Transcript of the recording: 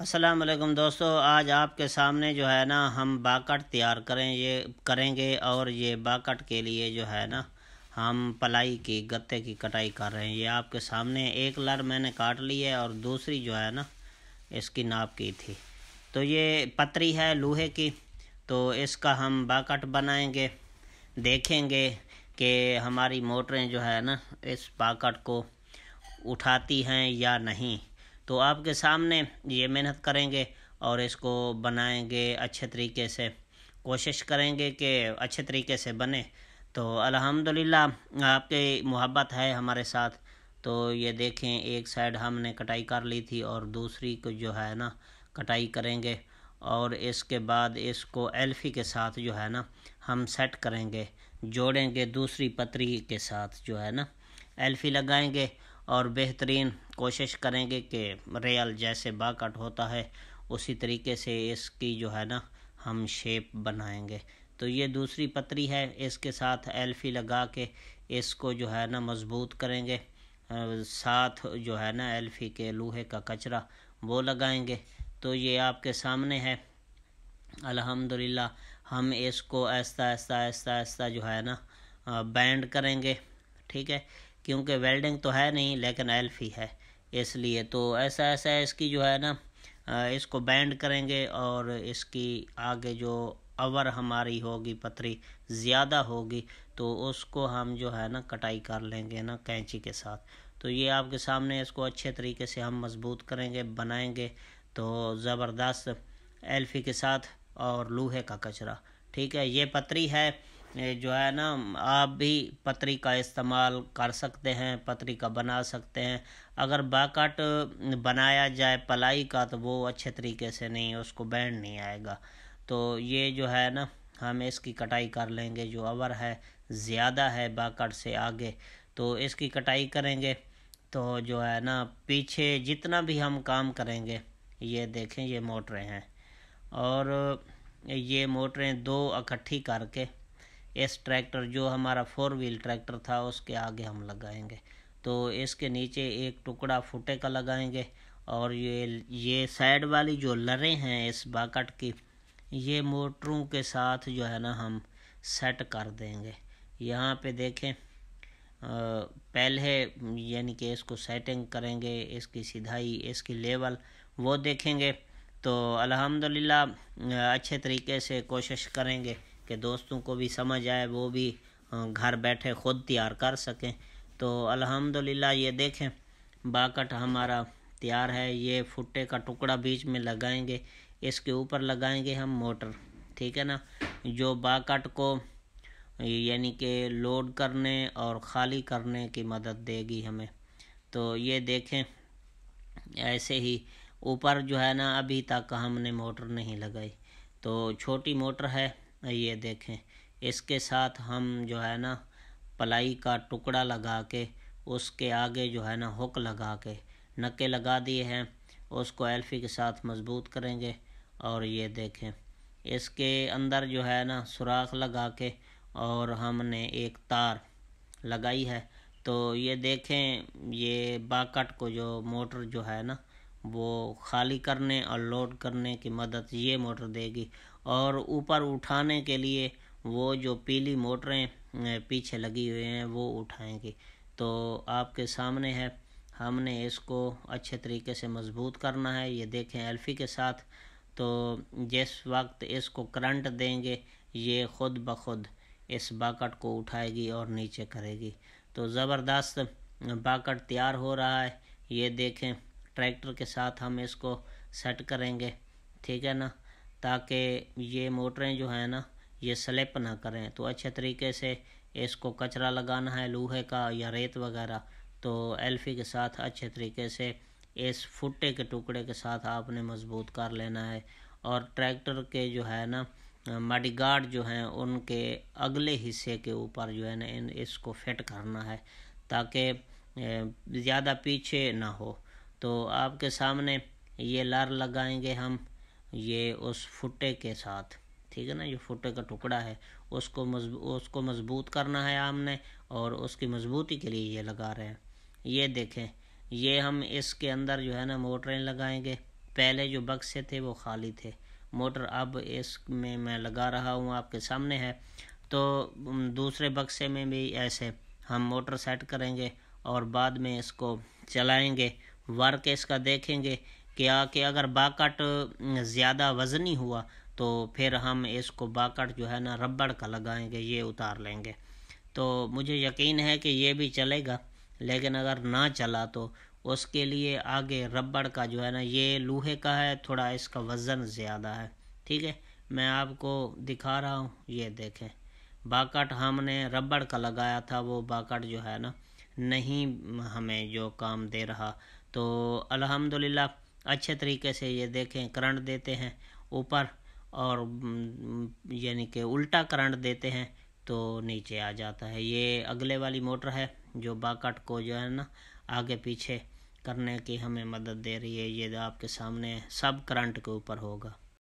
असलम दोस्तों आज आपके सामने जो है ना हम बाकट तैयार करें ये करेंगे और ये बाकट के लिए जो है ना हम पलाई की गत्ते की कटाई कर रहे हैं ये आपके सामने एक लर मैंने काट ली है और दूसरी जो है ना इसकी नाप की थी तो ये पतरी है लोहे की तो इसका हम बाकट बनाएंगे देखेंगे कि हमारी मोटरें जो है ना इस बाकट को उठाती हैं या नहीं तो आपके सामने ये मेहनत करेंगे और इसको बनाएंगे अच्छे तरीके से कोशिश करेंगे कि अच्छे तरीके से बने तो अल्हम्दुलिल्लाह आपके मोहब्बत है हमारे साथ तो ये देखें एक साइड हमने कटाई कर ली थी और दूसरी को जो है ना कटाई करेंगे और इसके बाद इसको एल्फी के साथ जो है ना हम सेट करेंगे जोड़ेंगे दूसरी पतरी के साथ जो है ना एल्फी लगाएंगे और बेहतरीन कोशिश करेंगे कि रेयल जैसे बाकट होता है उसी तरीके से इसकी जो है ना हम शेप बनाएंगे तो ये दूसरी पतरी है इसके साथ एल्फी लगा के इसको जो है ना मज़बूत करेंगे साथ जो है ना एल्फी के लोहे का कचरा वो लगाएंगे तो ये आपके सामने है अल्हम्दुलिल्लाह हम इसको ऐसा ऐसा ऐसा ऐसा जो है ना बैंड करेंगे ठीक है क्योंकि वेल्डिंग तो है नहीं लेकिन एल्फी है इसलिए तो ऐसा ऐसा इसकी जो है ना इसको बैंड करेंगे और इसकी आगे जो अवर हमारी होगी पतरी ज़्यादा होगी तो उसको हम जो है ना कटाई कर लेंगे ना कैंची के साथ तो ये आपके सामने इसको अच्छे तरीके से हम मजबूत करेंगे बनाएंगे तो ज़बरदस्त एल्फी के साथ और लूहे का कचरा ठीक है ये पतरी है जो है ना आप भी पत्री का इस्तेमाल कर सकते हैं पत्री का बना सकते हैं अगर बाकट बनाया जाए पलाई का तो वो अच्छे तरीके से नहीं उसको बैंड नहीं आएगा तो ये जो है ना हम इसकी कटाई कर लेंगे जो अवर है ज़्यादा है बाकट से आगे तो इसकी कटाई करेंगे तो जो है ना पीछे जितना भी हम काम करेंगे ये देखें ये मोटरें हैं और ये मोटरें दो इकट्ठी करके इस ट्रैक्टर जो हमारा फोर व्हील ट्रैक्टर था उसके आगे हम लगाएंगे तो इसके नीचे एक टुकड़ा फुटे का लगाएंगे और ये ये साइड वाली जो लरें हैं इस बाकट की ये मोटरों के साथ जो है ना हम सेट कर देंगे यहाँ पे देखें पहले यानी कि इसको सेटिंग करेंगे इसकी सिधाई इसकी लेवल वो देखेंगे तो अल्हम्दुलिल्लाह अच्छे तरीके से कोशिश करेंगे कि दोस्तों को भी समझ आए वो भी घर बैठे ख़ुद तैयार कर सकें तो अल्हम्दुलिल्लाह ये देखें बाकट हमारा तैयार है ये फुट्टे का टुकड़ा बीच में लगाएंगे इसके ऊपर लगाएंगे हम मोटर ठीक है ना जो बाकट को यानी कि लोड करने और खाली करने की मदद देगी हमें तो ये देखें ऐसे ही ऊपर जो है ना अभी तक हमने मोटर नहीं लगाई तो छोटी मोटर है ये देखें इसके साथ हम जो है ना पलाई का टुकड़ा लगा के उसके आगे जो है ना हुक लगा के नके लगा दिए हैं उसको एल्फी के साथ मजबूत करेंगे और ये देखें इसके अंदर जो है ना सुराख लगा के और हमने एक तार लगाई है तो ये देखें ये बाकट को जो मोटर जो है ना वो खाली करने और लोड करने की मदद ये मोटर देगी और ऊपर उठाने के लिए वो जो पीली मोटरें पीछे लगी हुई हैं वो उठाएंगी तो आपके सामने है हमने इसको अच्छे तरीके से मजबूत करना है ये देखें एल्फी के साथ तो जिस वक्त इसको करंट देंगे ये ख़ुद ब खुद इस बाकट को उठाएगी और नीचे करेगी तो ज़बरदस्त बाकट तैयार हो रहा है ये देखें ट्रैक्टर के साथ हम इसको सेट करेंगे ठीक है ना ताकि ये मोटरें जो हैं ना ये स्लिप ना करें तो अच्छे तरीके से इसको कचरा लगाना है लोहे का या रेत वगैरह तो एल्फी के साथ अच्छे तरीके से इस फुटे के टुकड़े के साथ आपने मजबूत कर लेना है और ट्रैक्टर के जो है ना मडी गार्ड जो हैं उनके अगले हिस्से के ऊपर जो है ना इन इसको फिट करना है ताकि ज़्यादा पीछे ना हो तो आपके सामने ये लार लगाएंगे हम ये उस फुटे के साथ ठीक है ना ये फुटे का टुकड़ा है उसको मजबू उसको मजबूत करना है हमने और उसकी मजबूती के लिए ये लगा रहे हैं ये देखें ये हम इसके अंदर जो है ना मोटरें लगाएंगे पहले जो बक्से थे वो खाली थे मोटर अब इसमें मैं लगा रहा हूँ आपके सामने है तो दूसरे बक्से में भी ऐसे हम मोटर सेट करेंगे और बाद में इसको चलाएंगे वर्क इसका देखेंगे क्या कि अगर बाकट ज़्यादा वज़नी हुआ तो फिर हम इसको बाकट जो है ना रबड़ का लगाएंगे ये उतार लेंगे तो मुझे यकीन है कि ये भी चलेगा लेकिन अगर ना चला तो उसके लिए आगे रबड़ का जो है ना ये लोहे का है थोड़ा इसका वज़न ज़्यादा है ठीक है मैं आपको दिखा रहा हूँ ये देखें बाकट हमने रबड़ का लगाया था वो बाकट जो है ना नहीं हमें जो काम दे रहा तो अल्हम्दुलिल्लाह अच्छे तरीके से ये देखें करंट देते हैं ऊपर और यानी कि उल्टा करंट देते हैं तो नीचे आ जाता है ये अगले वाली मोटर है जो बाकट को जो है ना आगे पीछे करने की हमें मदद दे रही है ये आपके सामने सब करंट के ऊपर होगा